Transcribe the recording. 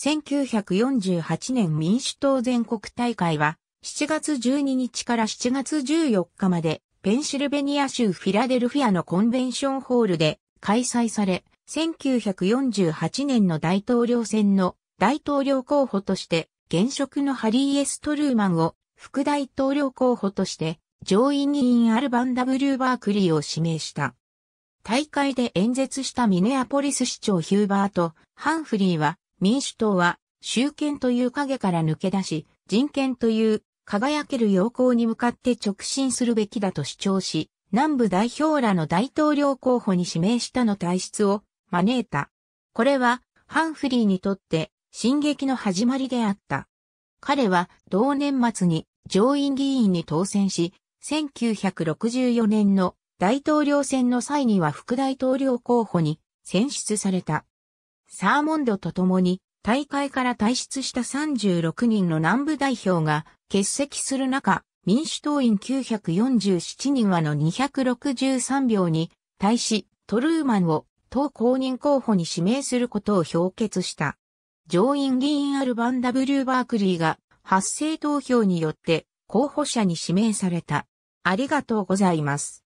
1948年民主党全国大会は、7月12日から7月14日まで、ペンシルベニア州フィラデルフィアのコンベンションホールで開催され、1948年の大統領選の大統領候補として、現職のハリー・エス・トルーマンを副大統領候補として、上院議員アルバン・ダブルーバークリーを指名した。大会で演説したミネアポリス市長ヒューバーとハンフリーは民主党は、集権という影から抜け出し、人権という輝ける要項に向かって直進するべきだと主張し、南部代表らの大統領候補に指名したの体質を招いた。これは、ハンフリーにとって、進撃の始まりであった。彼は、同年末に上院議員に当選し、1964年の大統領選の際には副大統領候補に選出された。サーモンドと共に大会から退出した36人の南部代表が欠席する中、民主党員947人はの263票に対しトルーマンを党公認候補に指名することを表決した。上院議員アルバン・ W・ バークリーが発生投票によって候補者に指名された。ありがとうございます。